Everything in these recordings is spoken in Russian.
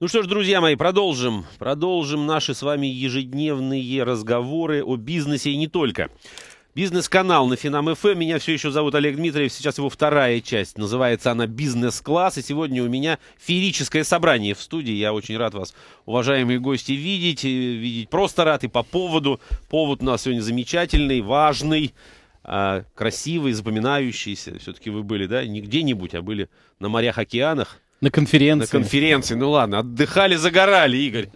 Ну что ж, друзья мои, продолжим. Продолжим наши с вами ежедневные разговоры о бизнесе и не только. Бизнес-канал на Финам ФМ. Эм. Меня все еще зовут Олег Дмитриев. Сейчас его вторая часть. Называется она «Бизнес-класс». И сегодня у меня феерическое собрание в студии. Я очень рад вас, уважаемые гости, видеть. Э, видеть просто рад и по поводу. Повод у нас сегодня замечательный, важный а, красивый, запоминающийся. Все-таки вы были, да, не где-нибудь, а были на морях, океанах. На конференции. На конференции, ну ладно, отдыхали, загорали, Игорь.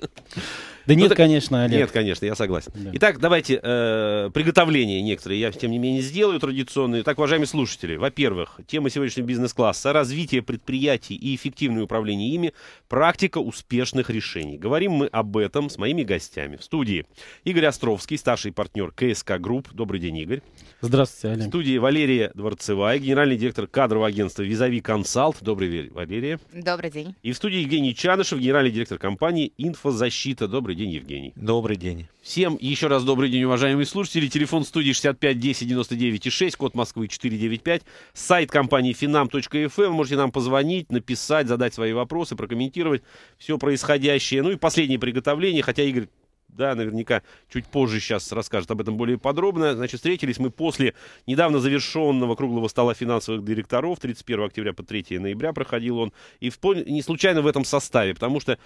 Да ну нет, конечно, Олег. Нет, конечно, я согласен. Итак, давайте э, приготовление некоторые я, тем не менее, сделаю традиционные. Так, уважаемые слушатели, во-первых, тема сегодняшнего бизнес-класса – развитие предприятий и эффективное управление ими, практика успешных решений. Говорим мы об этом с моими гостями в студии. Игорь Островский, старший партнер КСК Групп. Добрый день, Игорь. Здравствуйте, Олег. В студии Валерия Дворцевая, генеральный директор кадрового агентства «Визави Консалт». Добрый день, Валерия. Добрый день. И в студии Евгений Чанышев, генеральный директор компании «Инфозащита». Добрый Добрый день, Евгений. Добрый день. Всем еще раз добрый день, уважаемые слушатели. Телефон студии 65 10 99 и 6, код Москвы 495. Сайт компании finam.fm. Эм. Можете нам позвонить, написать, задать свои вопросы, прокомментировать все происходящее. Ну и последнее приготовление, хотя Игорь да, наверняка чуть позже сейчас расскажет об этом более подробно. Значит, встретились мы после недавно завершенного круглого стола финансовых директоров. 31 октября по 3 ноября проходил он. И в, не случайно в этом составе, потому что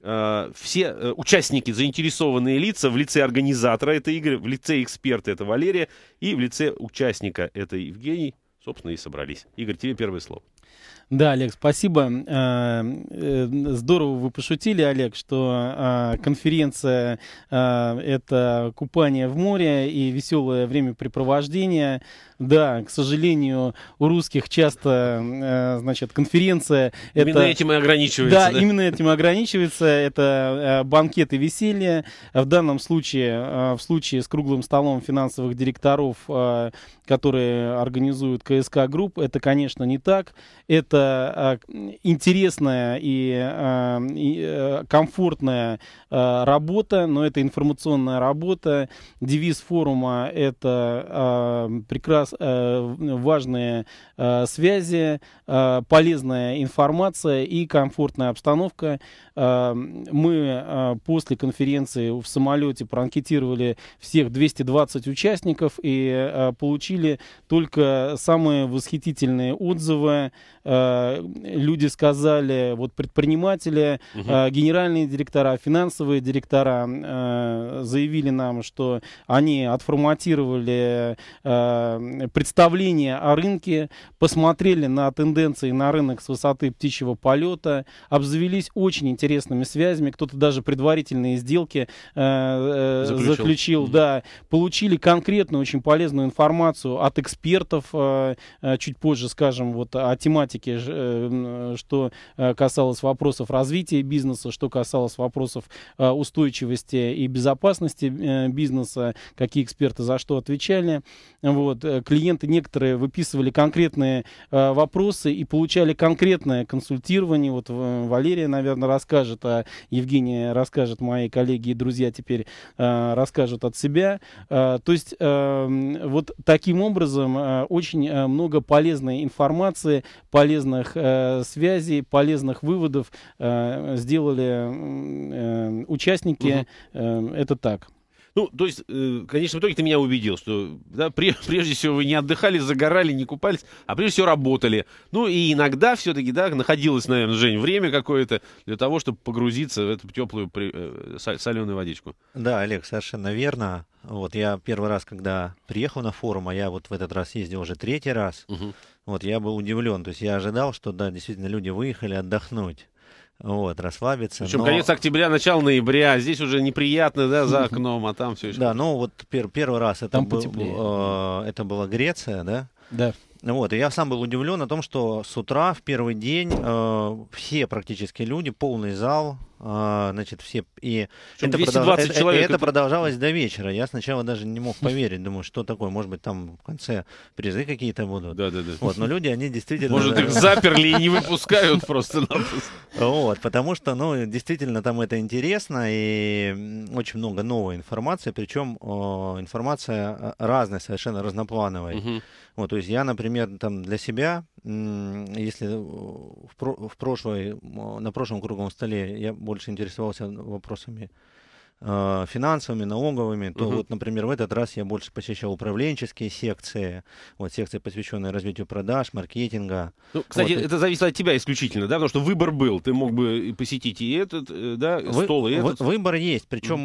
Э, все э, участники, заинтересованные лица в лице организатора этой игры, в лице эксперта, это Валерия, и в лице участника, это Евгений, собственно, и собрались. Игорь, тебе первое слово. Да, Олег, спасибо. Э, э, здорово вы пошутили, Олег, что э, конференция — это купание в море и веселое времяпрепровождение. Да, к сожалению, у русских часто, значит, конференция... это Именно этим и ограничивается. Да, да, именно этим и ограничивается. Это банкеты веселья. В данном случае, в случае с круглым столом финансовых директоров, которые организуют КСК Групп, это, конечно, не так это э, интересная и, э, э, комфортная работа, но это информационная работа. Девиз форума — это прекрас, важные связи, полезная информация и комфортная обстановка. Мы после конференции в самолете проанкетировали всех 220 участников и получили только самые восхитительные отзывы Э, люди сказали, вот предприниматели, угу. генеральные директора, финансовые директора э, заявили нам, что они отформатировали представление о рынке, посмотрели на тенденции на рынок с высоты птичьего полета, обзавелись очень интересными связями, кто-то даже предварительные сделки заключил, заключил mm да, получили конкретную очень полезную информацию от экспертов, чуть позже скажем, вот о тематике тематики, эм, что э, касалось вопросов развития бизнеса, что касалось вопросов э, устойчивости и безопасности э, бизнеса, какие эксперты за что отвечали. Вот. Клиенты некоторые выписывали конкретные вопросы и получали конкретное консультирование. Вот Валерия, наверное, расскажет, а Евгения расскажет, мои коллеги и друзья теперь расскажут от себя. То есть эм, вот таким образом очень много полезной информации, полезных э, связей, полезных выводов э, сделали э, участники. Угу. Э, это так. Ну, то есть, э, конечно, в итоге ты меня убедил, что да, прежде всего вы не отдыхали, загорали, не купались, а прежде всего работали. Ну и иногда все-таки, да, находилось, наверное, Жень, время какое-то для того, чтобы погрузиться в эту теплую э, соленую водичку. Да, Олег, совершенно верно. Вот я первый раз, когда приехал на форум, а я вот в этот раз ездил уже третий раз, угу. вот я был удивлен. То есть я ожидал, что да, действительно люди выехали отдохнуть вот, расслабиться. Причем но... конец октября, начало ноября, здесь уже неприятно, да, за окном, а там все еще... Да, ну вот пер первый раз это, там был, э, это была Греция, да? Да. Вот, и я сам был удивлен о том, что с утра в первый день э, все практически люди, полный зал, а, значит, все... И Причем это, продолж... человек это, это продолжалось до вечера. Я сначала даже не мог поверить. Думаю, что такое? Может быть, там в конце призы какие-то будут. Да, да, да. Вот, но люди, они действительно... Может, их заперли и не выпускают просто Вот, потому что, ну, действительно, там это интересно, и очень много новой информации, причем информация э, разная, совершенно разноплановая. Вот, то есть я, например, там для себя, если э, в прошлой, на прошлом круглом столе я больше интересовался вопросами э, финансовыми, налоговыми, то uh-huh. вот, например, в этот раз я больше посещал управленческие секции, вот секции, посвященные развитию продаж, маркетинга. Ну, кстати, вот. это зависит от тебя исключительно, да, потому что выбор был, ты мог бы посетить и этот, э, да, Вы, стол и этот. Выбор есть, причем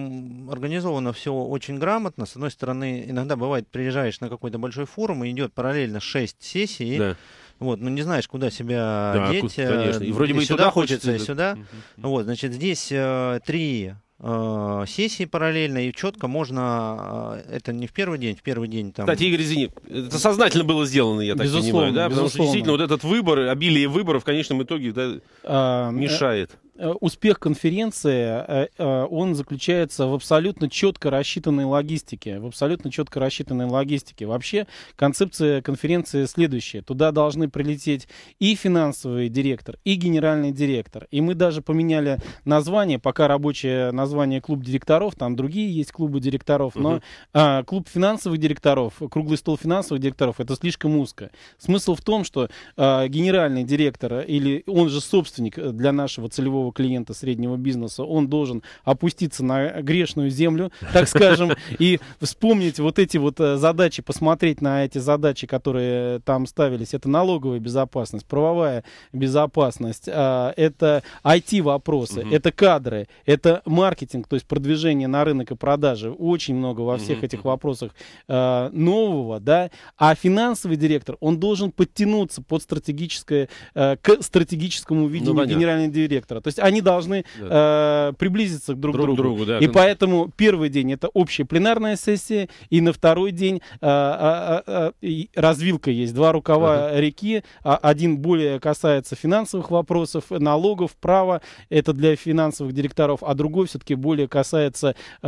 uh-huh. организовано все очень грамотно. С одной стороны, иногда бывает, приезжаешь на какой-то большой форум и идет параллельно 6 сессий. Да. Вот, ну не знаешь, куда себя да, деть. Э, конечно. И вроде и бы и сюда хочется, и сюда. Угу. Вот, значит, здесь э, три э, сессии параллельно, и четко можно, это не в первый день, в первый день там... Кстати, Игорь, извини, это сознательно было сделано, я так безусловно, понимаю, да? Безусловно. Потому что действительно вот этот выбор, обилие выборов в конечном итоге да, а, мешает. Э, успех конференции, э, э, он заключается в абсолютно четко рассчитанной логистике. В абсолютно четко рассчитанной логистике. Вообще концепция конференции следующая. Туда должны прилететь и финансовый директор, и генеральный директор. И мы даже поменяли название, пока рабочее название клуб директоров, там другие есть клубы директоров, но угу. а, клуб финансовых директоров, круглый стол финансовых директоров, это слишком узко. Смысл в том, что а, генеральный директор или он же собственник для нашего целевого рядового клиента среднего бизнеса, он должен опуститься на грешную землю, так скажем, и вспомнить вот эти вот э, задачи, посмотреть на эти задачи, которые там ставились. Это налоговая безопасность, правовая безопасность, а, это IT-вопросы, угу. это кадры, это маркетинг, то есть продвижение на рынок и продажи. Очень много во всех угу. этих вопросах э, нового, да. А финансовый директор, он должен подтянуться под стратегическое, э, к стратегическому ну, видению ну, генерального директора. То есть они должны да. э, приблизиться друг к друг, другу. другу да, и поэтому первый день это общая пленарная сессия, и на второй день э, э, э, э развилка есть. Два рукава ага. реки. А один более касается финансовых вопросов, налогов, права. Это для финансовых директоров, а другой все-таки более касается э,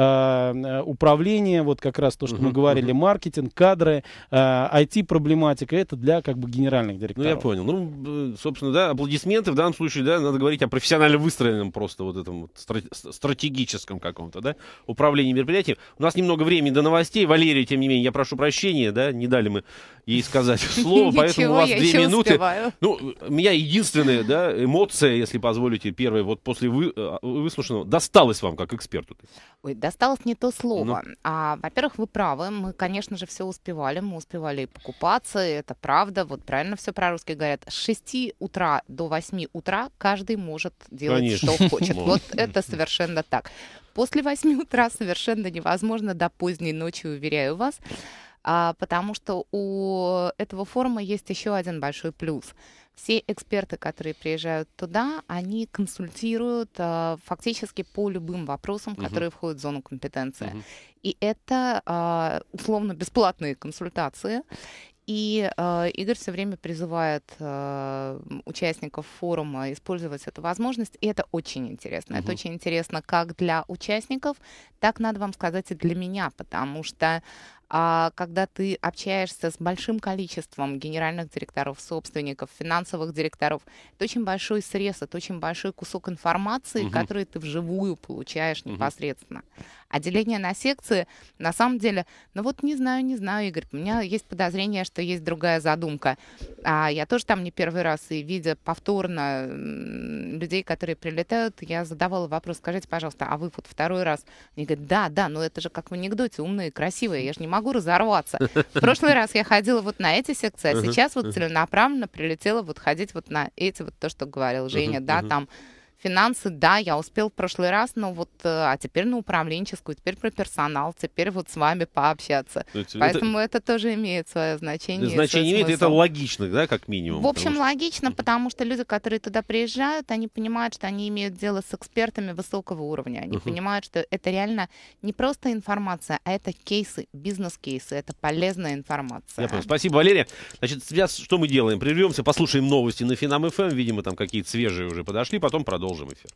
э, управления. Вот как раз то, что угу, мы говорили, угу. маркетинг, кадры, э, IT-проблематика. Это для как бы генеральных директоров. Ну, я понял. Ну, э, собственно, да, аплодисменты в данном случае, да, надо говорить о профессиональном идеально выстроенном просто вот этом вот стратегическом каком-то, да, управлении мероприятием. У нас немного времени до новостей. Валерия, тем не менее, я прошу прощения, да, не дали мы ей сказать слово, поэтому у вас две минуты. Ну, у меня единственная, да, эмоция, если позволите, первая, вот после э, выслушанного, досталось вам как эксперту? Ой, досталось не то слово. Ну. А, во-первых, вы правы, мы, конечно же, все успевали, мы успевали и покупаться, это правда, вот правильно все про русский говорят. С 6 утра до 8 утра каждый может делать делать, Конечно. что хочет. Вот это совершенно так. После 8 утра совершенно невозможно до поздней ночи, уверяю вас, а, потому что у этого форума есть еще один большой плюс все эксперты, которые приезжают туда, они консультируют э, фактически по любым вопросам, uh-huh. которые входят в зону компетенции. Uh-huh. И это э, условно бесплатные консультации. И э, Игорь все время призывает э, участников форума использовать эту возможность. И это очень интересно. Угу. Это очень интересно как для участников, так, надо вам сказать, и для меня, потому что а когда ты общаешься с большим количеством генеральных директоров, собственников, финансовых директоров, это очень большой срез, это очень большой кусок информации, угу. который ты вживую получаешь угу. непосредственно. А деление на секции, на самом деле, ну вот не знаю, не знаю, Игорь, у меня есть подозрение, что есть другая задумка. А я тоже там не первый раз, и видя повторно людей, которые прилетают, я задавала вопрос, скажите, пожалуйста, а вы вот второй раз? Они говорят, да, да, но это же как в анекдоте, умные, красивые, я же не могу могу разорваться. В прошлый раз я ходила вот на эти секции, а сейчас вот целенаправленно прилетела вот ходить вот на эти, вот то, что говорил Женя, да, там Финансы, да, я успел в прошлый раз, но вот, э, а теперь на управленческую, теперь про персонал, теперь вот с вами пообщаться. Это, Поэтому это, это тоже имеет свое значение. Значение имеет, это логично, да, как минимум. В общем, что... логично, потому что люди, которые туда приезжают, они понимают, что они имеют дело с экспертами высокого уровня. Они uh-huh. понимают, что это реально не просто информация, а это кейсы, бизнес-кейсы, это полезная информация. Я понял. Спасибо, Валерия. Значит, сейчас что мы делаем? Прервемся, послушаем новости на Финам ФМ, эм. видимо, там какие-то свежие уже подошли, потом продолжим продолжим эфир.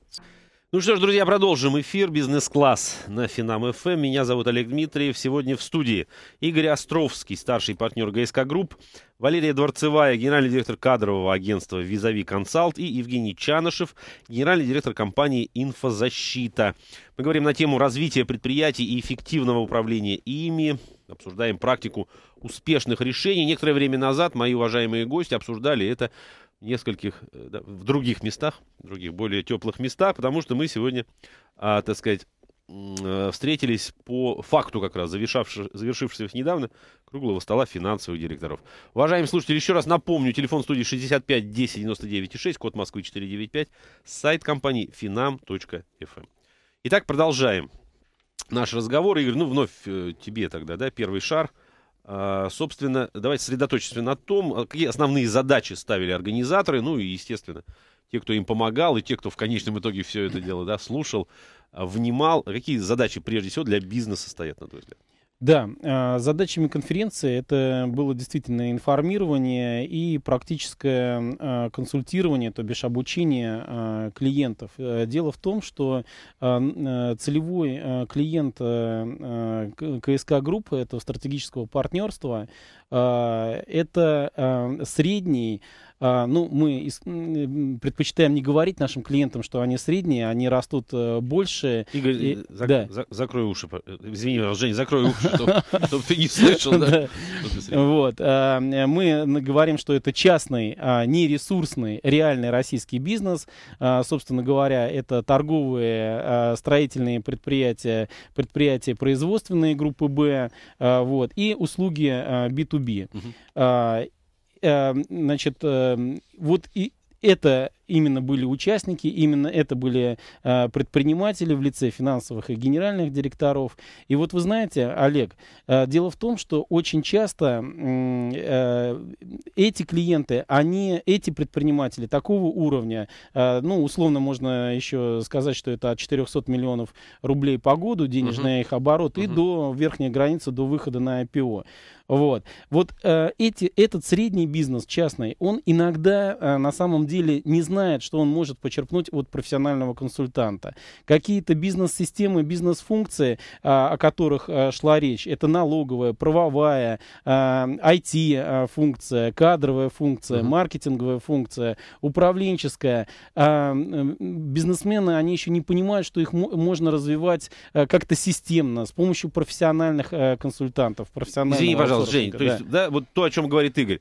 Ну что ж, друзья, продолжим эфир «Бизнес-класс» на Финам ФМ. Эм. Меня зовут Олег Дмитриев. Сегодня в студии Игорь Островский, старший партнер ГСК Групп, Валерия Дворцевая, генеральный директор кадрового агентства «Визави Консалт» и Евгений Чанышев, генеральный директор компании «Инфозащита». Мы говорим на тему развития предприятий и эффективного управления ими, обсуждаем практику успешных решений. Некоторое время назад мои уважаемые гости обсуждали это нескольких, э, да, в других местах, в других более теплых местах, потому что мы сегодня, а, так сказать, э, встретились по факту как раз, завершившегося недавно, круглого стола финансовых директоров. Уважаемые слушатели, еще раз напомню, телефон студии 65 10 99 6, код Москвы 495, сайт компании finam.fm. Эм. Итак, продолжаем наш разговор. Игорь, ну вновь э, тебе тогда, да, первый шар – а, собственно, давайте сосредоточимся на том, а, какие основные задачи ставили организаторы, ну и, естественно, те, кто им помогал, и те, кто в конечном итоге все это дело да, слушал, а, внимал. Какие задачи, прежде всего, для бизнеса стоят, на твой взгляд? Да, а, задачами конференции это было действительно информирование и практическое а, консультирование, то бишь обучение а, клиентов. Э, дело в том, что целевой клиент КСК группы, этого стратегического партнерства, это средний а, ну, мы предпочитаем не говорить нашим клиентам, что они средние, они растут э, больше. Игорь, и, э, зак, да. закрой уши. Э, извини, Женя, закрой уши, чтобы ты не слышал. Вот. А, мы говорим, что это частный, а, не ресурсный, реальный российский бизнес. Собственно говоря, это торговые, строительные предприятия, предприятия производственные группы Б, вот, и услуги B2B. Э, значит, э, вот и это именно были участники, именно это были э, предприниматели в лице финансовых и генеральных директоров. И вот вы знаете, Олег, э, дело в том, что очень часто э, эти клиенты, они, эти предприниматели такого уровня, э, ну, условно можно еще сказать, что это от 400 миллионов рублей по году, денежный uh-huh. их оборот, uh-huh. и до верхней границы, до выхода на IPO. Вот, вот э, эти, этот средний бизнес частный, он иногда э, на самом деле не знает, знает, что он может почерпнуть от профессионального консультанта. Какие-то бизнес-системы, бизнес-функции, а, о которых а, шла речь, это налоговая, правовая, IT-функция, а, кадровая функция, uh-huh. маркетинговая функция, управленческая. Бизнесмены, они еще не понимают, что их можно развивать как-то системно, с помощью профессиональных консультантов. Извини, пожалуйста, Жень, то есть, да, вот то, о чем говорит Игорь,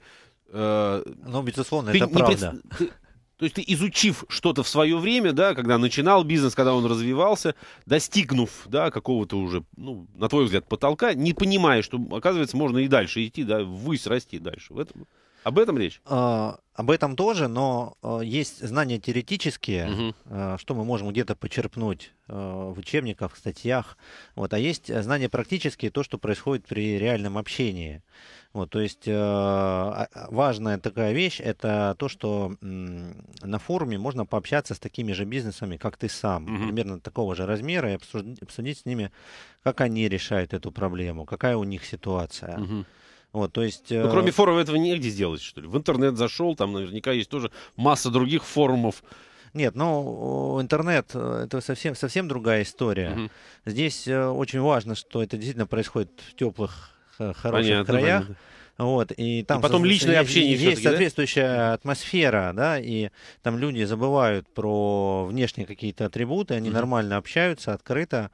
э, ну, безусловно, ты это правда. Пред... То есть ты, изучив что-то в свое время, да, когда начинал бизнес, когда он развивался, достигнув, да, какого-то уже, ну, на твой взгляд, потолка, не понимая, что, оказывается, можно и дальше идти, да, ввысь расти дальше. В этом об этом речь? А, об этом тоже, но э, есть знания теоретические, угу. что мы можем где-то почерпнуть в учебниках, в статьях. Вот, а есть знания практические, то, что происходит при реальном общении. Вот, то есть а, а, важная такая вещь – это то, что на форуме можно пообщаться с такими же бизнесами, как ты сам, угу. примерно такого же размера, и обсудить, обсудить с ними, как они решают эту проблему, какая у них ситуация. Угу. Вот, то есть, ну, э, кроме форума этого негде сделать, что ли? В интернет зашел, там наверняка есть тоже масса других форумов. Нет, ну, интернет э, — это совсем, совсем другая история. Угу. Здесь э, очень важно, что это действительно происходит в теплых, хороших понятно, краях. Понятно. Вот, и там и потом личное есть, общение. Есть соответствующая да? атмосфера, да, и там люди забывают про внешние какие-то атрибуты, они mm-hmm. нормально общаются, открыто.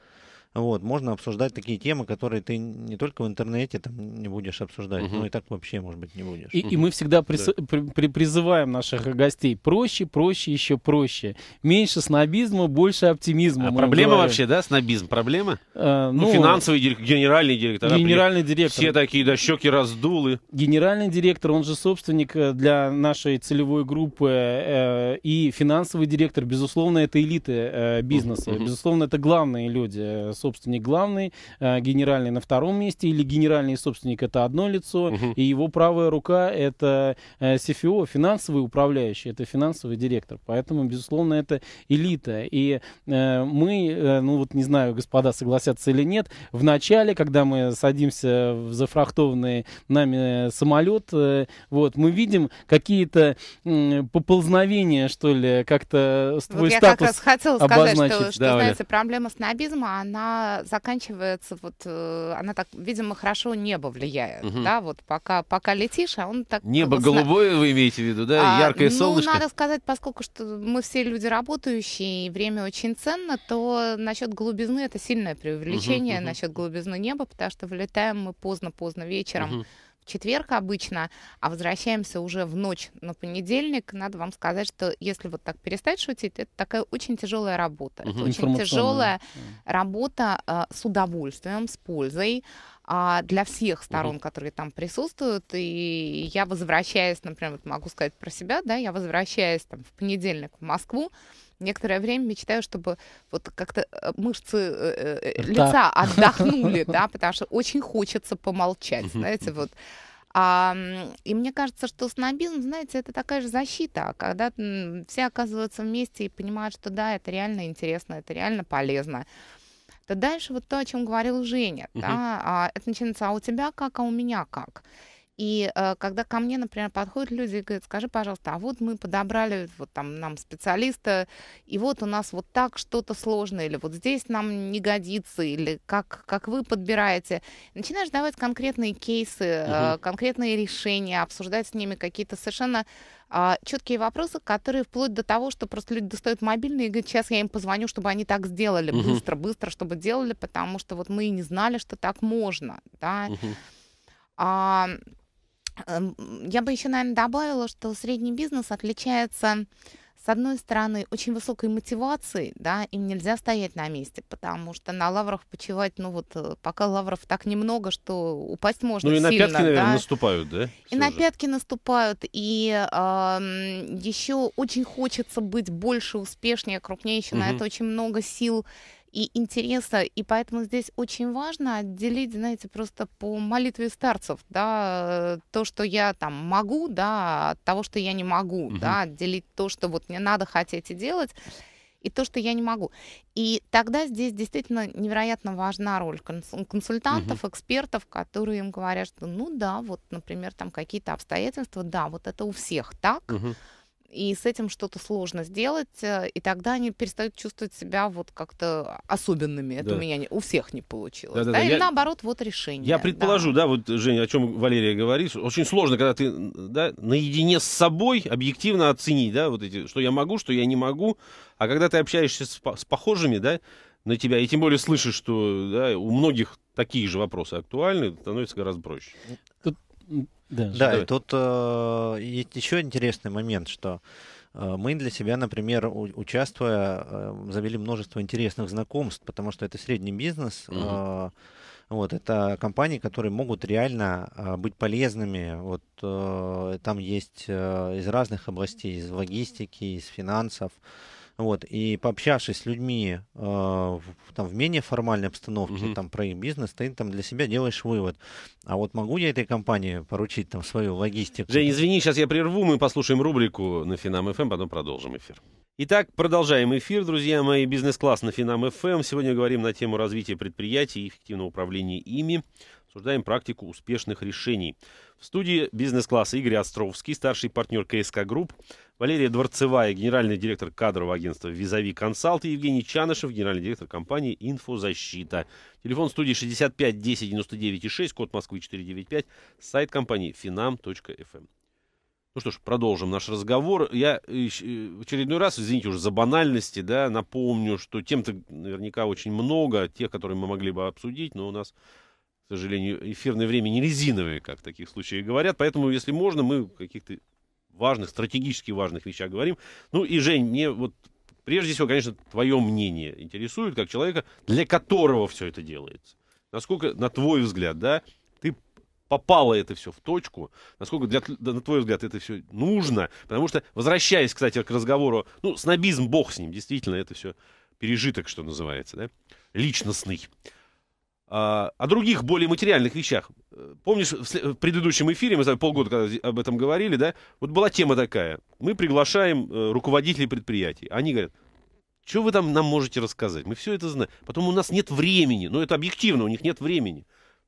Вот, можно обсуждать такие темы, которые ты не только в интернете там не будешь обсуждать, угу. но и так вообще, может быть, не будешь. И, угу. и мы всегда прис... да. при, при, призываем наших гостей проще, проще, еще проще. Меньше снобизма, больше оптимизма. А проблема говорим. вообще, да, снобизм? Проблема? А, ну, ну, финансовый директор, генеральный директор. Генеральный директор. Все такие, да, щеки раздулы. Генеральный директор, он же собственник э, для нашей целевой группы э, и финансовый директор, безусловно, это элиты э, бизнеса, угу. безусловно, это главные люди, э, собственник главный, э, генеральный на втором месте, или генеральный собственник это одно лицо, угу. и его правая рука это э, CFO, финансовый управляющий, это финансовый директор. Поэтому, безусловно, это элита. И э, мы, э, ну вот не знаю, господа согласятся или нет, в начале, когда мы садимся в зафрахтованный нами э, самолет, э, вот, мы видим какие-то э, поползновения, что ли, как-то вот твой вот статус я как раз хотела сказать, обозначить. что, что знаете, проблема снобизма, она заканчивается вот, э, она так, видимо, хорошо небо влияет, угу. да, вот пока, пока летишь, а он так... Небо вот, голубое вы имеете в виду, да, а, яркое ну, солнышко? надо сказать, поскольку что мы все люди работающие, и время очень ценно, то насчет голубизны это сильное преувеличение, угу, угу. насчет голубизны неба, потому что вылетаем мы поздно-поздно вечером. Угу четверг обычно, а возвращаемся уже в ночь на понедельник, надо вам сказать, что если вот так перестать шутить, это такая очень тяжелая работа. Угу, это очень тяжелая работа э, с удовольствием, с пользой а, для всех сторон, mm-hmm. которые там присутствуют. И я возвращаюсь, например, вот могу сказать про себя, да, я возвращаюсь там в понедельник в Москву, некоторое время мечтаю, чтобы вот как-то э, мышцы э, э лица отдохнули, да, потому что очень хочется помолчать, знаете, вот. А, и мне кажется, что снобизм, знаете, это такая же защита, когда все оказываются вместе и понимают, что да, это реально интересно, это реально полезно то дальше вот то, о чем говорил Женя, угу. да, а, это начинается, а у тебя как, а у меня как. И э, когда ко мне, например, подходят люди и говорят, скажи, пожалуйста, а вот мы подобрали вот там нам специалиста, и вот у нас вот так что-то сложное, или вот здесь нам не годится, или как, как вы подбираете. Начинаешь давать конкретные кейсы, э, конкретные решения, обсуждать с ними какие-то совершенно э, а, четкие вопросы, которые вплоть до того, что просто люди достают мобильные и говорят, сейчас я им позвоню, чтобы они так сделали, угу. быстро, быстро, чтобы делали, потому что вот мы и не знали, что так можно, да. Угу. А, Эм, я бы еще, наверное, добавила, что средний бизнес отличается с одной стороны, очень высокой мотивацией, да, им нельзя стоять на месте, потому что на лаврах почивать, ну вот, э, пока лавров так немного, что упасть можно Ну и сильно, на пятки, да. наверное, наступают, да? И на же. пятки наступают, и э, эм, еще очень хочется быть больше, успешнее, крупнее, еще угу. на это очень много сил и интереса. И поэтому здесь очень важно отделить, знаете, просто по молитве старцев, да, то, что я там могу, да, от того, что я не могу, угу. да, отделить то, что вот мне надо хотеть и делать и то, что я не могу. И тогда здесь действительно невероятно важна роль консультантов, угу. экспертов, которые им говорят, что ну да, вот, например, там какие-то обстоятельства, да, вот это у всех так. Угу и с этим что-то сложно сделать, э, и тогда они перестают чувствовать себя вот как-то особенными. Это да. у меня не у всех не получилось. Да, да, да, да. Или я, наоборот, вот решение. Я предположу, да. да, вот, Женя, о чем Валерия говорит, очень сложно, когда ты да, наедине с собой объективно оценить, да, вот эти, что я могу, что я не могу, а когда ты общаешься с, с похожими, да, на тебя, и тем более слышишь, что да, у многих такие же вопросы актуальны, становится гораздо проще. Тут да, да и тут э, есть еще интересный момент, что э, мы для себя, например, участвуя, э, завели множество интересных знакомств, потому что это средний бизнес. Угу. Э, вот, это компании, которые могут реально а, быть полезными. Вот э, там есть э, из разных областей, из логистики, из финансов. Вот, и пообщавшись с людьми э, в, там, в менее формальной обстановке, Uh -huh. там, про их бизнес, ты там для себя делаешь вывод. А вот могу я этой компании поручить там свою логистику? Жень, извини, сейчас я прерву, мы послушаем рубрику на Финам ФМ, эм, потом продолжим эфир. Итак, продолжаем эфир, друзья мои. Бизнес-класс на Финам ФМ. Эм. Сегодня говорим на тему развития предприятий и эффективного управления ими. Обсуждаем практику успешных решений. В студии бизнес-класса Игорь Островский, старший партнер КСК Групп. Валерия Дворцевая, генеральный директор кадрового агентства «Визави Консалт» и Евгений Чанышев, генеральный директор компании «Инфозащита». Телефон студии 65 10 99 6, код Москвы 495, сайт компании finam.fm. Эм». Ну что ж, продолжим наш разговор. Я э, э, в очередной раз, извините уже за банальности, да, напомню, что тем-то наверняка очень много, тех, которые мы могли бы обсудить, но у нас к сожалению, эфирное время не резиновое, как в таких случаях говорят. Поэтому, если можно, мы каких-то важных, стратегически важных вещах говорим. Ну и, Жень, мне вот прежде всего, конечно, твое мнение интересует, как человека, для которого все это делается. Насколько, на твой взгляд, да, ты попало это все в точку, насколько, для, на твой взгляд, это все нужно, потому что, возвращаясь, кстати, к разговору, ну, снобизм, бог с ним, действительно, это все пережиток, что называется, да, личностный. А, о других более материальных вещах. Помнишь, в предыдущем эфире, мы полгода когда об этом говорили, да, вот была тема такая. Мы приглашаем э, руководителей предприятий. Они говорят, что вы там нам можете рассказать? Мы все это знаем. Потом у нас нет времени. Ну, это объективно, у них нет времени.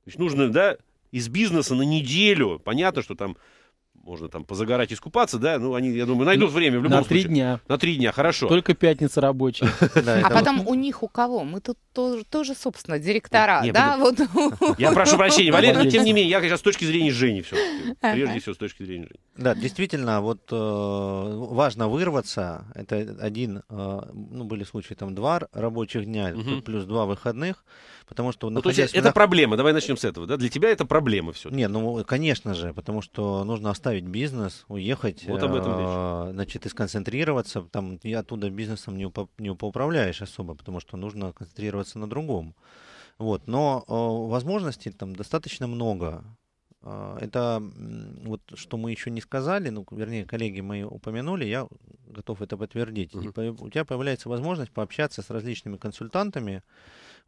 То есть нужно, да, из бизнеса на неделю. Понятно, что там можно там позагорать, искупаться, да, ну, они, я думаю, найдут время в любом На случае. На три дня. На три дня, хорошо. Только пятница рабочая. А потом у них у кого? Мы тут тоже, собственно, директора, э, да? Я прошу прощения, Валерий, но тем не менее, я сейчас с точки зрения Жени все Прежде всего, с точки зрения Жени. Да, действительно, вот э, важно вырваться. Это один, э, ну, были случаи там два рабочих дня, плюс два выходных потому что... Ну, то есть это нах... проблема, давай начнем с этого, да? Для тебя это проблема все. Не, ну, конечно же, потому что нужно оставить бизнес, уехать. Вот об этом речь. Э, значит, и сконцентрироваться, там, и оттуда бизнесом не, упо, не поуправляешь особо, потому что нужно концентрироваться на другом. Вот, но э, возможностей там достаточно много. А, это вот что мы еще не сказали, ну, вернее, коллеги мои упомянули, я готов это подтвердить. Uh-huh. У тебя появляется возможность пообщаться с различными консультантами,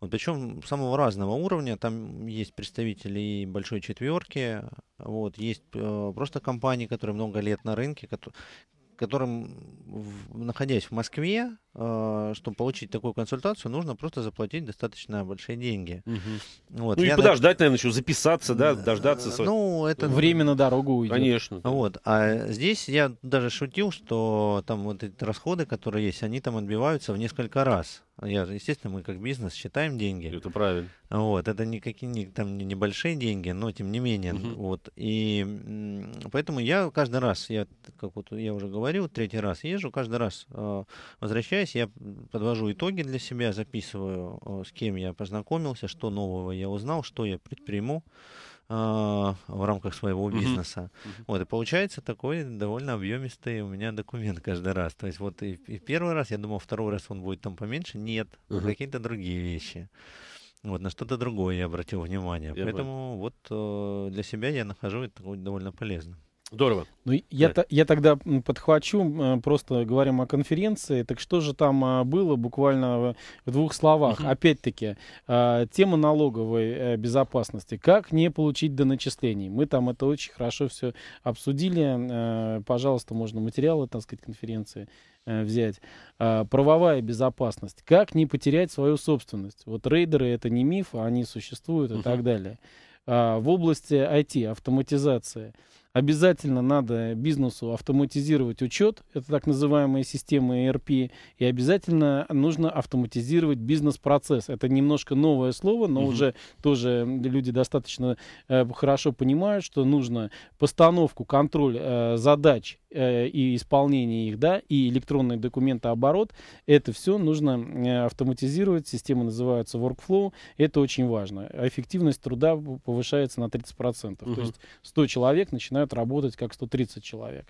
вот, причем самого разного уровня. Там есть представители большой четверки, вот, есть э, просто компании, которые много лет на рынке, которые, которым, находясь в Москве, э, чтобы получить такую консультацию, нужно просто заплатить достаточно большие деньги. Угу. Вот, ну и подождать, на... наверное, еще записаться, да, дождаться. Э, ну, это... Время на дорогу уйдет. Конечно. Вот. А здесь я даже шутил, что там вот эти расходы, которые есть, они там отбиваются в несколько раз. Я же, естественно, мы как бизнес считаем деньги. Это правильно. Вот, это никакие не, там небольшие деньги, но тем не менее. Угу. Вот, и поэтому я каждый раз, я, как вот я уже говорил, третий раз езжу, каждый раз э, а, возвращаясь, я подвожу итоги для себя, записываю, э, с кем я познакомился, что нового я узнал, что я предприму. А, в рамках своего бизнеса. Uh-huh. Вот, и получается такой довольно объемистый у меня документ каждый раз. То есть вот и, и первый раз, я думал, второй раз он будет там поменьше. Нет, uh-huh. какие-то другие вещи. Вот, на что-то другое я обратил внимание. Я Поэтому бы... вот э, для себя я нахожу это довольно полезным. Здорово. Ну, я, да. я тогда подхвачу, просто говорим о конференции. Так что же там а, было буквально в двух словах? Угу. Опять-таки, а, тема налоговой э, безопасности. Как не получить до Мы там это очень хорошо все обсудили. Э, пожалуйста, можно материалы, так сказать, конференции э, взять. А, правовая безопасность. Как не потерять свою собственность? Вот рейдеры — это не миф, они существуют угу. и так далее. В области IT, автоматизация. Обязательно надо бизнесу автоматизировать учет, это так называемые системы ERP, и обязательно нужно автоматизировать бизнес-процесс. Это немножко новое слово, но угу. уже тоже люди достаточно э, хорошо понимают, что нужно постановку, контроль э, задач Э, и исполнение их, да, и электронный документооборот, это все нужно э, автоматизировать, Системы называются workflow, это очень важно. Эффективность труда повышается на 30%, угу. то есть 100 человек начинают работать как 130 человек.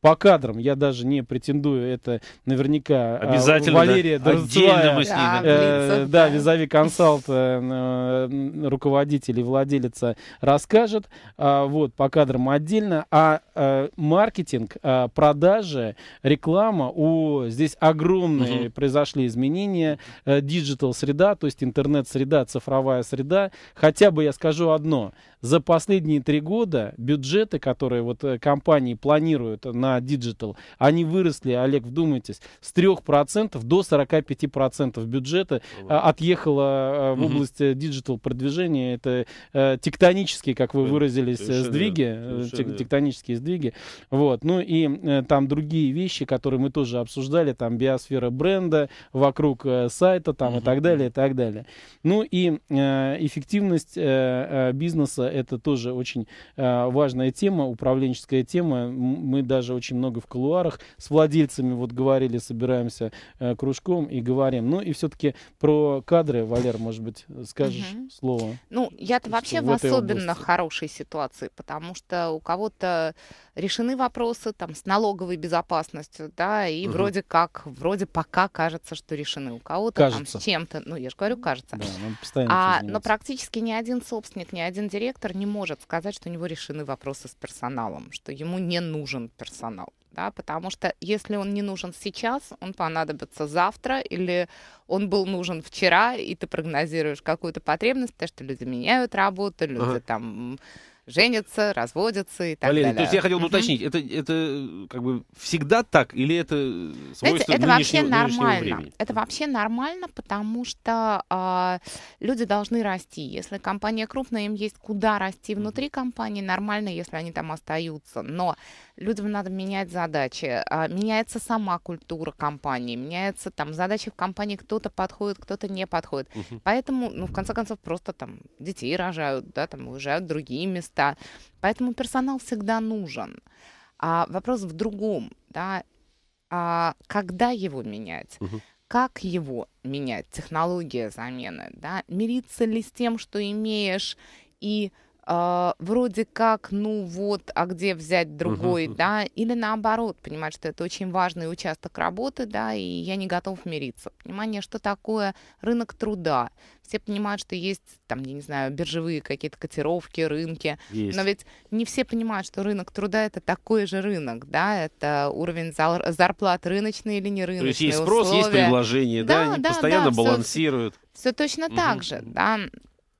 По кадрам я даже не претендую, это наверняка а, Обязательно, Валерия да. Дорцевая, мы с ней, да. Э, да, визави консалт, э, э, руководитель и владелица расскажет, а, вот, по кадрам отдельно, а э, маркетинг Э, продажи, реклама. У, здесь огромные угу. произошли изменения. Э, Диджитал-среда, то есть интернет-среда, цифровая среда. Хотя бы я скажу одно – за последние три года бюджеты, которые вот э, компании планируют на диджитал, они выросли, Олег, вдумайтесь, с 3% до 45% бюджета ну э, отъехало э, в угу. области диджитал продвижения. Это тектонические, как вы выразились, Совершенно сдвиги, Совершенно тектонические сдвиги. Вот. Ну и там другие вещи, которые мы тоже обсуждали, там биосфера бренда вокруг сайта там угу. и так далее, и так далее. Ну и эффективность бизнеса это тоже очень а, важная тема, управленческая тема. Мы даже очень много в колуарах с владельцами вот говорили, собираемся э, кружком и говорим. Ну и все-таки про кадры, Валер, может быть, скажешь угу. слово? Ну, я-то вообще в, в особенно области. хорошей ситуации, потому что у кого-то решены вопросы там с налоговой безопасностью, да, и угу. вроде как, вроде пока кажется, что решены. У кого-то там с чем-то, ну я же говорю, кажется. Да, а, но практически ни один собственник, ни один директор директор не может сказать, что у него решены вопросы с персоналом, что ему не нужен персонал. Да, потому что если он не нужен сейчас, он понадобится завтра, или он был нужен вчера, и ты прогнозируешь какую-то потребность, потому что люди меняют работу, люди ага. там женятся, разводятся и так Валерий, далее. то есть я хотел бы уточнить, это, это как бы всегда так или это свойство Знаете, это вообще нормально. Времени? Это вообще нормально, потому что э, люди должны расти. Если компания крупная, им есть куда расти внутри компании, нормально, если они там остаются. Но людям надо менять задачи. А, меняется сама культура компании, меняется там задачи в компании, кто-то подходит, кто-то не подходит. Поэтому, ну, в конце концов, просто там детей рожают, да, там уезжают в другие места места. Поэтому персонал всегда нужен. А вопрос в другом, да, а когда его менять? Угу. Как его менять? Технология замены, да? Мириться ли с тем, что имеешь, и а, вроде как, ну вот, а где взять другой, угу. да, или наоборот, понимать, что это очень важный участок работы, да, и я не готов мириться. Понимание, что такое рынок труда. Все понимают, что есть, там, я не знаю, биржевые какие-то котировки, рынки, есть. но ведь не все понимают, что рынок труда это такой же рынок, да, это уровень зар- зарплат рыночный или не рыночный. То есть есть спрос, условия. есть предложение, да, да они да, постоянно да, балансируют. Все, все точно угу. так же, да.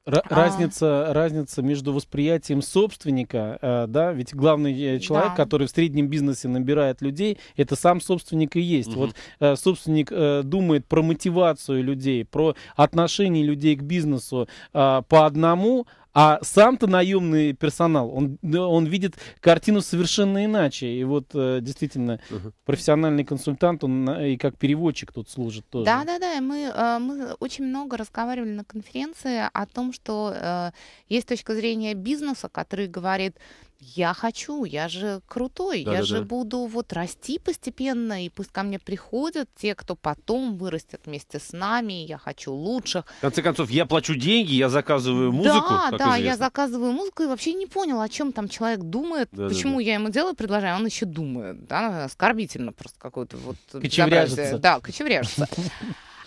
А. разница, разница между восприятием собственника, э, да, ведь главный э, человек, да. который в среднем бизнесе набирает людей, это сам собственник и есть. Угу. Вот э, собственник думает про мотивацию людей, про отношение людей к бизнесу по одному, а сам-то наемный персонал, он, он видит картину совершенно иначе. И вот э, действительно угу. профессиональный консультант, он э, и как переводчик тут служит тоже. Да, да, да. Мы, э, мы очень много разговаривали на конференции о том, что есть точка зрения бизнеса, который говорит, я хочу, я же крутой, да, я да, же да. буду вот расти постепенно, и пусть ко мне приходят те, кто потом вырастет вместе с нами, я хочу лучших. В конце концов, я плачу деньги, я заказываю музыку. Да, да, известно. я заказываю музыку и вообще не понял, о чем там человек думает, да, почему да, да. я ему делаю предложение, он еще думает, да, оскорбительно просто какой то вот. Кочевряжется. Да, кочевряжется.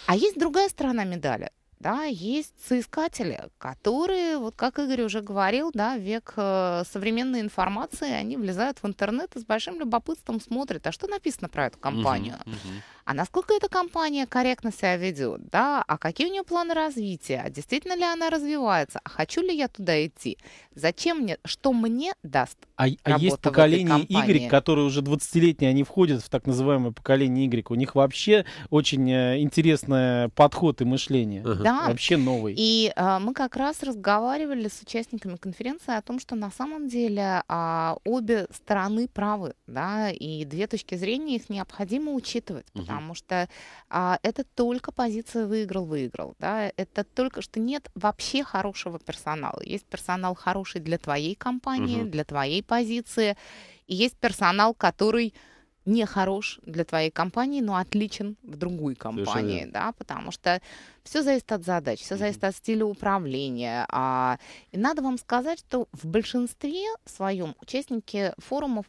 А есть другая сторона медали да, есть соискатели, которые, вот как Игорь уже говорил, да, век э, современной информации, они влезают в интернет и с большим любопытством смотрят, а что написано про эту компанию. Uh-huh, uh-huh а насколько эта компания корректно себя ведет, да, а какие у нее планы развития, а действительно ли она развивается, а хочу ли я туда идти, зачем мне, что мне даст а, а есть поколение Y, которые уже 20-летние, они входят в так называемое поколение Y. У них вообще очень э, интересный подход и мышление. Uh-huh. Да. Вообще новый. И а, мы как раз разговаривали с участниками конференции о том, что на самом деле а, обе стороны правы, да, и две точки зрения их необходимо учитывать, uh-huh потому что а, это только позиция выиграл-выиграл, да, это только что нет вообще хорошего персонала. Есть персонал хороший для твоей компании, угу. для твоей позиции, и есть персонал, который не хорош для твоей компании, но отличен в другой компании, да, потому что все зависит от задач, все зависит mm-hmm. от стиля управления. А, и надо вам сказать, что в большинстве своем участники форумов,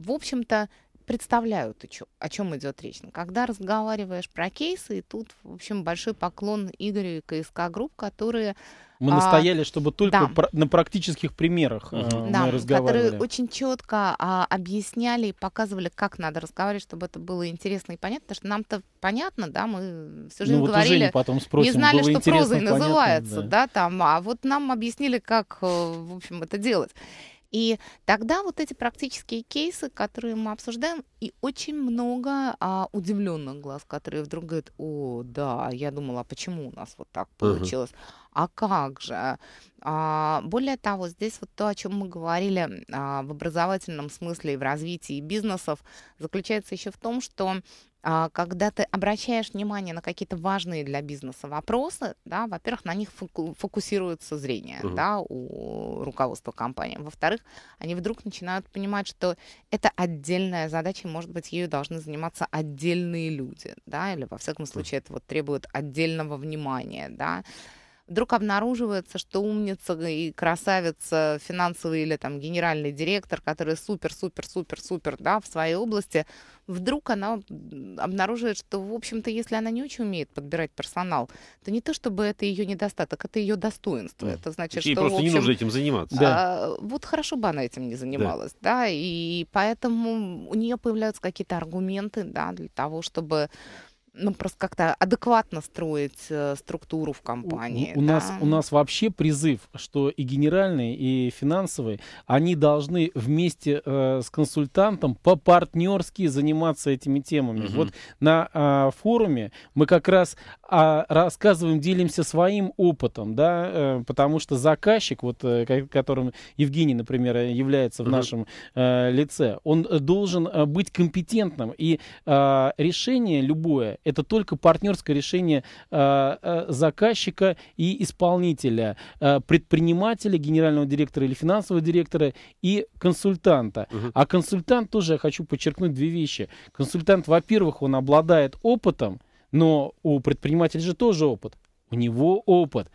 в общем-то, представляют, о чем идет речь. Ну, когда разговариваешь про кейсы, и тут, в общем, большой поклон Игорю и КСК Групп, которые... Мы а, настояли, а, чтобы только да. на практических примерах э, да, мы разговаривали. которые очень четко а, объясняли и показывали, как надо разговаривать, чтобы это было интересно и понятно, потому что нам-то понятно, да, мы всю жизнь ну, вот говорили, потом спросим, не знали, что прозой понятно, называется, да. да, там, а вот нам объяснили, как, э, в общем, это делать. И тогда вот эти практические кейсы, которые мы обсуждаем, и очень много а, удивленных глаз, которые вдруг говорят, о, да, я думала, а почему у нас вот так получилось. Uh-huh. А как же? А, более того, здесь вот то, о чем мы говорили а, в образовательном смысле и в развитии бизнесов, заключается еще в том, что а, когда ты обращаешь внимание на какие-то важные для бизнеса вопросы, да, во-первых, на них фокусируется зрение угу. да, у руководства компании. Во-вторых, они вдруг начинают понимать, что это отдельная задача, и, может быть, ею должны заниматься отдельные люди, да, или, во всяком случае, это вот требует отдельного внимания, да, вдруг обнаруживается, что умница и красавица финансовый или там генеральный директор, который супер-супер-супер-супер, да, в своей области, вдруг она обнаруживает, что, в общем-то, если она не очень умеет подбирать персонал, то не то, чтобы это ее недостаток, это ее достоинство. Да. Это значит, Ей что, просто общем, не нужно этим заниматься. А, да. вот хорошо бы она этим не занималась, да, да и поэтому у нее появляются какие-то аргументы, да, для того, чтобы ну, просто как-то адекватно строить э, структуру в компании. У, да? нас, у нас вообще призыв, что и генеральный, и финансовый, они должны вместе э, с консультантом по-партнерски заниматься этими темами. Угу. Вот на э, форуме мы как раз э, рассказываем, делимся своим опытом, да, э, потому что заказчик, вот, э, которым Евгений, например, э, является в угу. нашем э, лице, он э, должен э, быть компетентным. И э, решение любое — это только партнерское решение э, э, заказчика и исполнителя, э, предпринимателя, генерального директора или финансового директора и консультанта. Угу. А консультант тоже, я хочу подчеркнуть две вещи. Консультант, во-первых, он обладает опытом, но у предпринимателя же тоже опыт. У него опыт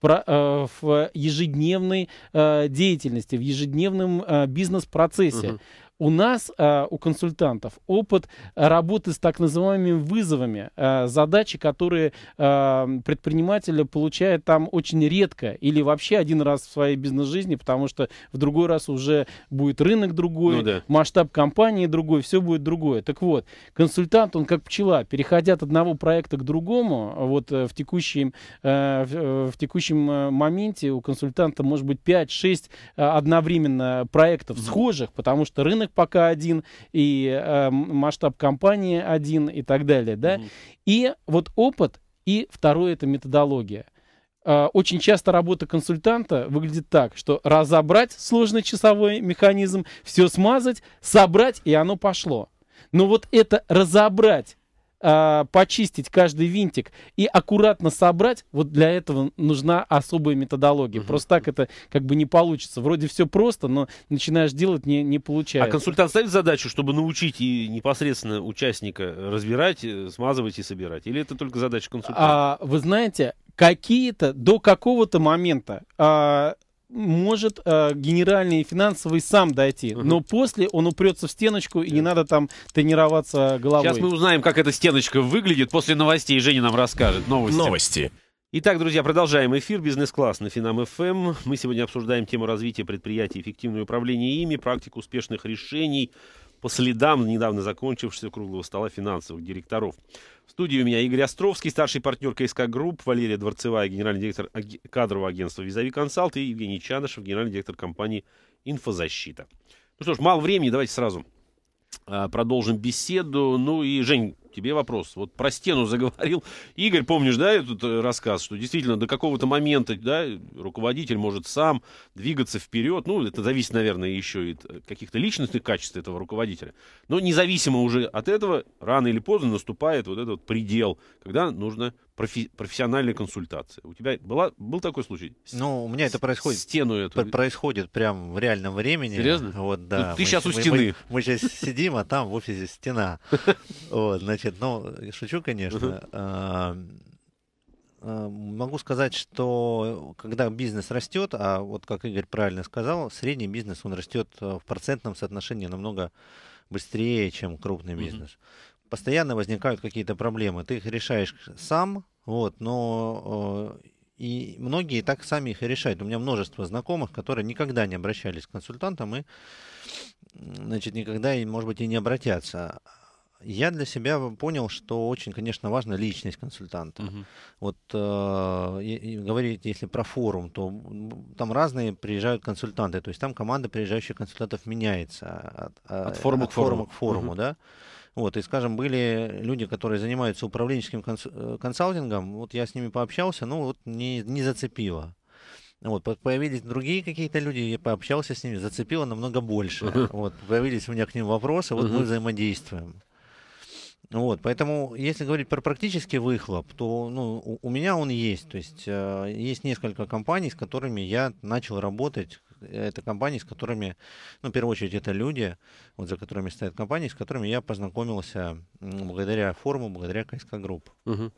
в ежедневной деятельности, в ежедневном бизнес-процессе. Угу. У нас, э, у консультантов, опыт работы с так называемыми вызовами, э, задачи, которые э, предприниматели получает там очень редко или вообще один раз в своей бизнес-жизни, потому что в другой раз уже будет рынок другой, ну, да. масштаб компании другой, все будет другое. Так вот, консультант, он как пчела, переходя от одного проекта к другому, вот в текущем, в текущем моменте у консультанта может быть 5-6 одновременно проектов схожих, потому что рынок рынок пока один, и э, масштаб компании один и так далее, да. Угу. И вот опыт, и второе это методология э, очень часто работа консультанта выглядит так, что разобрать сложный часовой механизм, все смазать, собрать, и оно пошло. Но вот это разобрать а, почистить каждый винтик и аккуратно собрать, вот для этого нужна особая методология. Угу. Просто так это как бы не получится. Вроде все просто, но начинаешь делать не, не а получается. А консультант ставит задачу, чтобы научить и непосредственно участника разбирать, э, смазывать и собирать? Или это только задача консультанта? А, вы знаете, какие-то до какого-то момента а, может э, генеральный и финансовый сам дойти, угу. но после он упрется в стеночку и да. не надо там тренироваться головой. Сейчас мы узнаем, как эта стеночка выглядит. После новостей Женя нам расскажет. Новости. Новости. Итак, друзья, продолжаем эфир «Бизнес-класс» на Финам ФМ. Эм. Мы сегодня обсуждаем тему развития предприятий, эффективное управление ими, практику успешных решений – по следам недавно закончившегося круглого стола финансовых директоров. В студии у меня Игорь Островский, старший партнер КСК Групп, Валерия Дворцевая, генеральный директор кадрового агентства «Визави Консалт» и Евгений Чанышев, генеральный директор компании «Инфозащита». Ну что ж, мало времени, давайте сразу а, продолжим беседу. Ну и, Жень, тебе вопрос. Вот про стену заговорил. Игорь, помнишь, да, этот э, рассказ, что действительно до какого-то момента, да, руководитель может сам двигаться вперед. Ну, это зависит, наверное, еще и от э, каких-то личностных качеств этого руководителя. Но независимо уже от этого, рано или поздно наступает вот этот вот предел, когда нужно профи- профессиональной консультации. У тебя была, был такой случай? Ну, у меня это происходит. Стену эту. Происходит прям в реальном времени. Серьезно? Вот, ну, да. Ну, ты мы, сейчас у мы, стены. Мы, мы сейчас сидим, а там в офисе стена. Вот, значит, ну, шучу, конечно. А, а, могу сказать, что когда бизнес растет, а вот как Игорь правильно сказал, средний бизнес, он растет э, в процентном соотношении намного быстрее, чем крупный бизнес. Mm-hmm постоянно возникают какие-то проблемы. Ты их решаешь сам, вот, но э, и многие так сами их и решают. У меня множество знакомых, которые никогда не обращались к консультантам и, значит, никогда, и, может быть, и не обратятся. Я для себя понял, что очень, конечно, важна личность консультанта. Uh -huh. Вот э, и, говорить, если про форум, то там разные приезжают консультанты, то есть там команда приезжающих консультантов меняется от, э, от форума от к форума, форума к форуму, Uh -huh. да. Вот, и, скажем, были люди, которые занимаются управленческим конс- э, консалтингом, вот я с ними пообщался, ну вот не, не зацепило. Вот, появились другие какие-то люди, я пообщался с ними, зацепило намного больше. Uh-huh. Вот, появились у меня к ним вопросы, вот uh-huh. мы взаимодействуем. Вот, поэтому, если говорить про практический выхлоп, то ну, у, у меня он есть. То есть э, есть несколько компаний, с которыми я начал работать это компании, с которыми, ну, в первую очередь, это люди, вот за которыми стоят компании, с которыми я познакомился благодаря форуму, благодаря КСК Групп. Угу.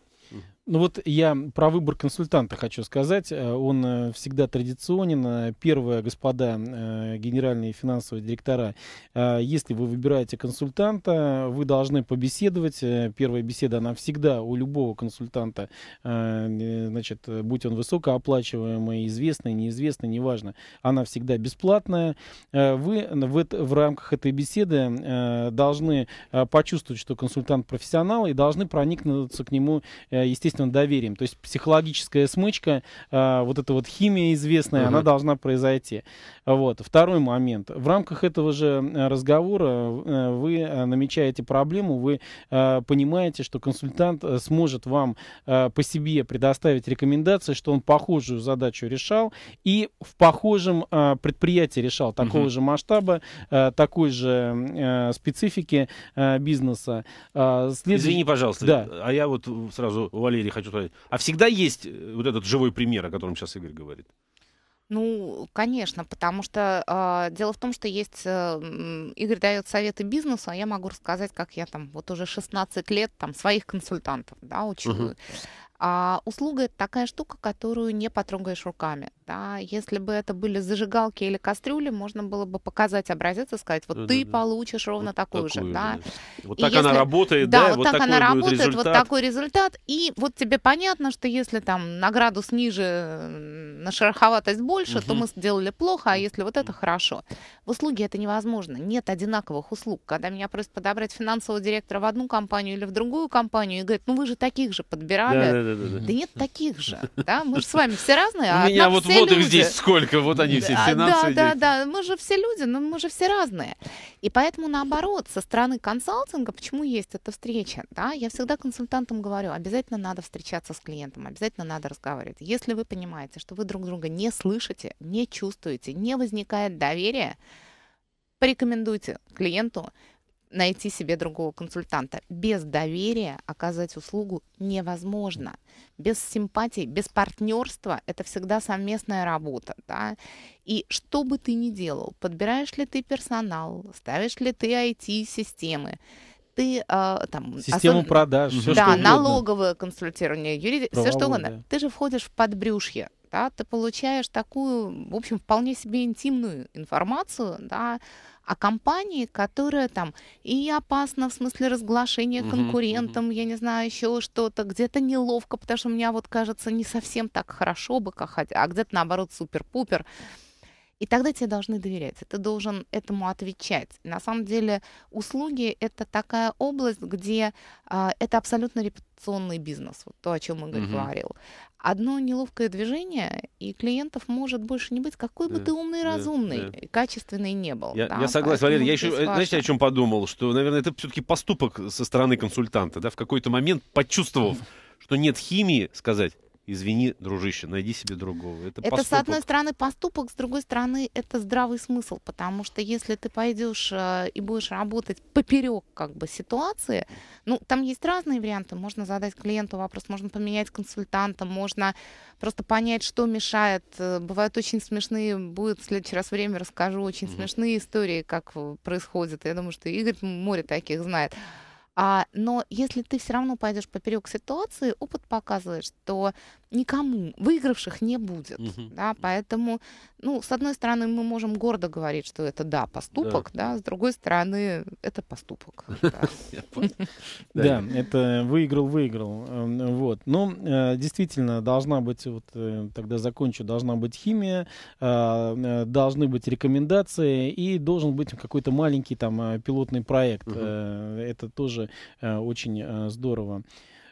Ну вот я про выбор консультанта хочу сказать. Э, он э, всегда традиционен. Э, первое, господа генеральные финансовые директора, если вы выбираете консультанта, вы должны побеседовать. Первая беседа, она всегда у любого консультанта, значит, будь он высокооплачиваемый, известный, неизвестный, неважно, она всегда бесплатная. Вы в, в рамках этой беседы должны почувствовать, что консультант профессионал и должны проникнуться к нему, естественно, естественно, доверием. То есть психологическая смычка, а, вот эта вот химия известная, угу. она должна произойти. Вот. Второй момент. В рамках этого же э, разговора э, вы э, намечаете проблему, вы понимаете, что консультант сможет вам по себе предоставить рекомендации, что он похожую задачу решал и в похожем предприятии решал такого угу. же масштаба, такой же э, специфики бизнеса. Э, Извини, пожалуйста, да. а я вот сразу, Валерий, я хочу сказать. А всегда есть э, вот этот живой пример, о котором сейчас Игорь говорит? Ну, конечно, потому что э, дело в том, что есть э, Игорь дает советы бизнесу, а я могу рассказать, как я там вот уже 16 лет там своих консультантов, да, учу. Uh-huh. А услуга это такая штука, которую не потрогаешь руками. Да? Если бы это были зажигалки или кастрюли, можно было бы показать образец и сказать, вот да, ты да, получишь да. ровно вот такую, же. Да? Да. Вот и так если... она работает, да, да вот, вот так она работает, результат. вот такой результат. И вот тебе понятно, что если там на градус ниже, на шероховатость больше, угу. то мы сделали плохо, а если вот это хорошо. В услуге это невозможно. Нет одинаковых услуг. Когда меня просят подобрать финансового директора в одну компанию или в другую компанию и говорят, ну вы же таких же подбирали. Да, да, да да, да. Да нет таких же. Да, мы же с вами все разные. А У меня вот вот их здесь сколько, вот они все, 17. Да, да, да, мы же все люди, но мы же все разные. И поэтому наоборот, со стороны консалтинга, почему есть эта встреча, да, я всегда консультантам говорю, обязательно надо встречаться с клиентом, обязательно надо разговаривать. Если вы понимаете, что вы друг друга не слышите, не чувствуете, не возникает доверия, порекомендуйте клиенту найти себе другого консультанта. Без доверия оказать услугу невозможно. Без симпатии, без партнерства это всегда совместная работа. Да? И что бы ты ни делал, подбираешь ли ты персонал, ставишь ли ты IT-системы, ты э, там систему особ... продаж, все, да, что налоговое консультирование, юридическое все что угодно. Ты же входишь в подбрюшье, да, ты получаешь такую, в общем, вполне себе интимную информацию, да, а компании, которая там и опасно в смысле разглашения конкурентам, uh-huh, я не знаю, еще что-то, где-то неловко, потому что у меня вот кажется не совсем так хорошо бы, как, а где-то наоборот супер-пупер. И тогда тебе должны доверять, ты должен этому отвечать. На самом деле услуги — это такая область, где а, это абсолютно репутационный бизнес, вот то, о чем Игорь угу. говорил. Одно неловкое движение, и клиентов может больше не быть, какой да, бы ты умный, да, разумный, да. качественный не был. Я, да, я согласен, Валерий, я еще, важно. Э, знаете, о чем подумал? Что, наверное, это все-таки поступок со стороны консультанта, да, в какой-то момент, почувствовав, что нет химии, сказать извини, дружище, найди себе другого. Это, это с одной стороны поступок, с другой стороны это здравый смысл, потому что если ты пойдешь э, и будешь работать поперек как бы ситуации, ну там есть разные варианты. Можно задать клиенту вопрос, можно поменять консультанта, можно просто понять, что мешает. Э, бывают очень смешные, будет в следующий раз время расскажу очень mm-hmm. смешные истории, как э, происходит. Я думаю, что Игорь море таких знает. А, но если ты все равно пойдешь поперек ситуации, опыт показывает, что никому выигравших не будет, угу. да, поэтому, ну, с одной стороны, мы можем гордо говорить, что это да поступок, да, да с другой стороны, это поступок. Да, это выиграл, выиграл, эм, вот. Но ну, э, действительно должна быть вот э, тогда закончу, должна быть химия, а, э, должны быть рекомендации и должен быть какой-то маленький там пилотный проект. Это тоже очень здорово.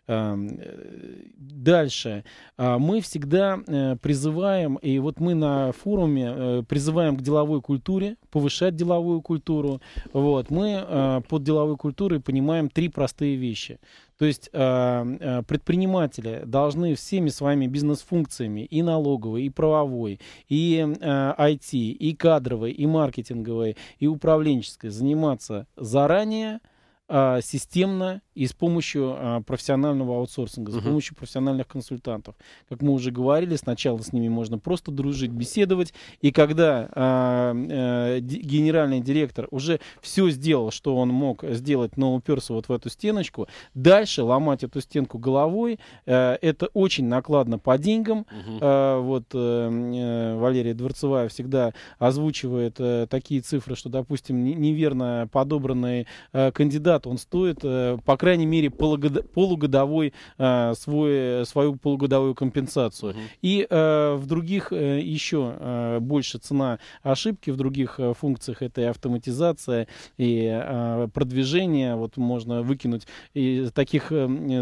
Эм, э, дальше. А, мы всегда э, призываем, и вот мы на форуме э, призываем к деловой культуре, повышать деловую культуру. Вот. Мы под деловой культурой понимаем три простые вещи. То есть предприниматели должны всеми своими бизнес-функциями, и налоговой, и правовой, и IT, и кадровой, и маркетинговой, и управленческой заниматься заранее – а, системно и с помощью а, профессионального аутсорсинга, с помощью профессиональных консультантов. Как мы уже говорили, сначала с ними можно просто дружить, беседовать, и когда а, э, генеральный директор уже все сделал, что он мог сделать, но уперся вот в эту стеночку, дальше ломать эту стенку головой, э, это очень накладно по деньгам. вот э, Валерия Дворцевая всегда озвучивает такие цифры, что, допустим, неверно подобранный кандидат затрат, он стоит, э, по крайней мере, полугодовой, э, свой, свою полугодовую компенсацию. Угу. И э, в других еще больше цена ошибки, в других функциях это и автоматизация, и продвижение. Вот можно выкинуть и таких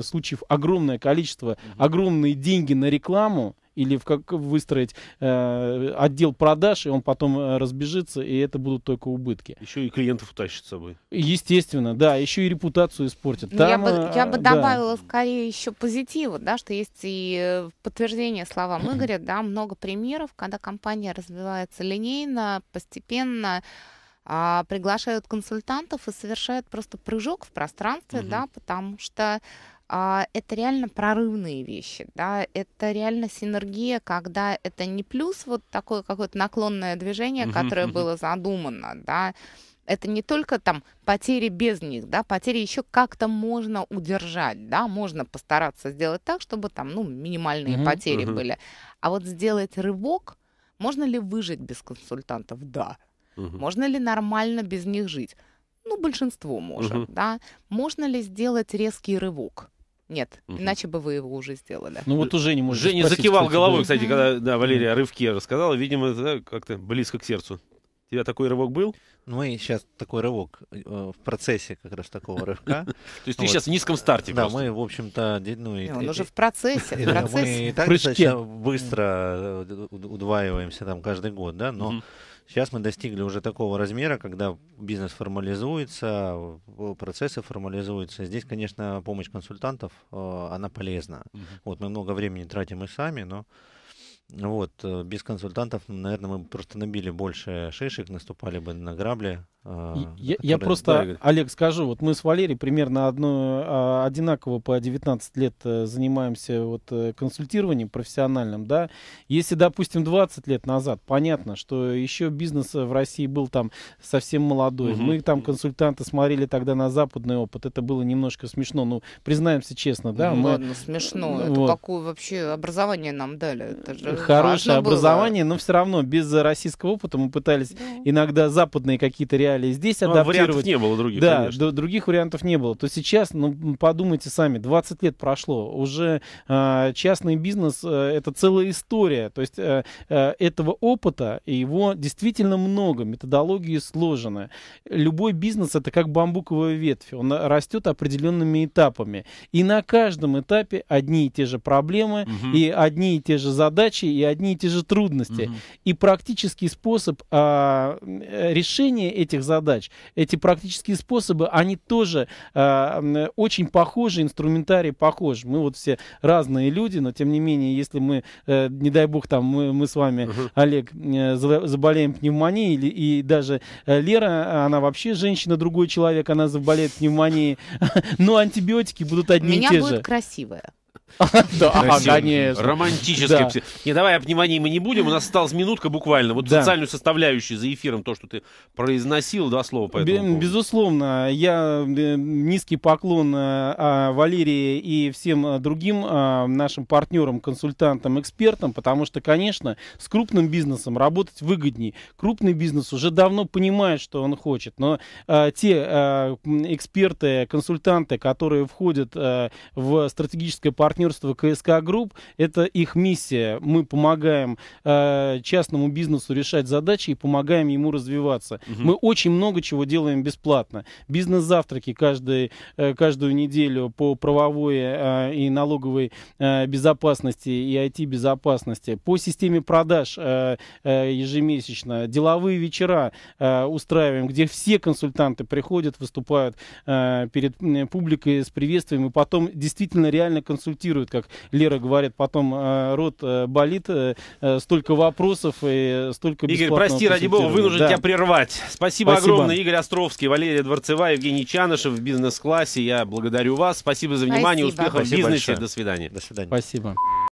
случаев огромное количество, угу. огромные деньги на рекламу, или в как выстроить э, отдел продаж, и он потом э, разбежится, и это будут только убытки. Еще и клиентов утащит с собой. Естественно, да, еще и репутацию испортит. Ну, Там, э, я, бы, я бы добавила скорее еще позитива, да, что есть и э, подтверждение словам Игоря, да, много примеров, когда компания развивается линейно, постепенно, а, приглашают консультантов и совершают просто прыжок в пространстве, угу. да, потому что а, это реально прорывные вещи, да, это реально синергия, когда это не плюс вот такое какое-то наклонное движение, которое было задумано, да, это не только там потери без них, да, потери еще как-то можно удержать, да, можно постараться сделать так, чтобы там, ну, минимальные потери были, а вот сделать рывок, можно ли выжить без консультантов? Да. Можно ли нормально без них жить? Ну, большинство может, да. Можно ли сделать резкий рывок? Нет, угу. иначе бы вы его уже сделали. Ну вот уже не может. Женя спросить, закивал головой, да. кстати, когда да, Валерия о рывке рассказала. Видимо, это как-то близко к сердцу. У тебя такой рывок был? Ну и сейчас такой рывок э, в процессе как раз такого рывка. То есть ты сейчас в низком старте Да, мы, в общем-то, ну и... Он уже в процессе, Мы и так достаточно быстро э, удваиваемся там каждый год, да, но Сейчас мы достигли уже такого размера, когда бизнес формализуется, процессы формализуются. Здесь, конечно, помощь консультантов, э, она полезна. Угу. Вот мы много времени тратим и сами, но вот, э, без консультантов, наверное, мы просто набили больше шишек, наступали бы на грабли. Э, я, я просто, дорого. Олег, скажу, вот мы с Валерией примерно одно, а, одинаково по 19 лет э, занимаемся вот консультированием профессиональным, да. Если, допустим, 20 лет назад, понятно, что еще бизнес в России был там совсем молодой. Угу. Мы там консультанты смотрели тогда на западный опыт, это было немножко смешно, ну, признаемся честно, да. Ну, мы... Ладно, смешно, вот. это какое вообще образование нам дали, это же хорошее образование, было. но все равно без российского опыта мы пытались да. иногда западные какие-то реалии здесь ну, а адаптировать. Вариантов не было других, Да, конечно. других вариантов не было. То сейчас, ну, подумайте сами, 20 лет прошло, уже э, частный бизнес э, — это целая история. То есть э, э, этого опыта, его действительно много, методологии сложены. Любой бизнес — это как бамбуковая ветвь, он э, растет определенными этапами. И на каждом этапе одни и те же проблемы угу. и одни и те же задачи, задачи и одни и те же трудности. Угу. И практический способ а, решения этих задач, эти практические способы, они тоже а, очень похожи, инструментарий похож. Мы вот все разные люди, но тем не менее, если мы, э, не дай бог, там мы, мы с вами, угу. Олег, э, заболеем пневмонией, или, и даже э, Лера, она вообще женщина, другой человек, она заболеет пневмонией, но антибиотики будут одни и те же. У меня будет красивая. Да, ага, Не, давай обниманий мы не будем. У нас осталась минутка буквально. Вот социальную составляющую за эфиром, то, что ты произносил, два слова по этому Безусловно. Я э, низкий поклон э, а, Валерии и всем э, другим нашим партнерам, консультантам, экспертам, потому что, конечно, с крупным бизнесом работать выгоднее. Крупный бизнес уже давно понимает, что он хочет, но те эксперты, консультанты, которые входят в стратегическое партнерство, партнерство КСК Групп. Это их миссия. Мы помогаем э, частному бизнесу решать задачи и помогаем ему развиваться. Угу. Мы очень много чего делаем бесплатно. Бизнес-завтраки каждый, э, каждую неделю по правовой э, и налоговой э, безопасности и IT-безопасности. По системе продаж э, э, ежемесячно. Деловые вечера э, устраиваем, где все консультанты приходят, выступают э, перед э, публикой с приветствием и потом действительно реально консультируют тестируют, как Лера говорит, потом э, рот э, болит, э, э, столько вопросов и столько Игорь, прости, ради бога, вынужден да. тебя прервать. Спасибо, Спасибо огромное, Игорь Островский, Валерия Дворцева, Евгений Чанышев в бизнес-классе. Я благодарю вас. Спасибо за внимание, Спасибо. успехов Спасибо в бизнесе. Большое. До свидания. До свидания. Спасибо.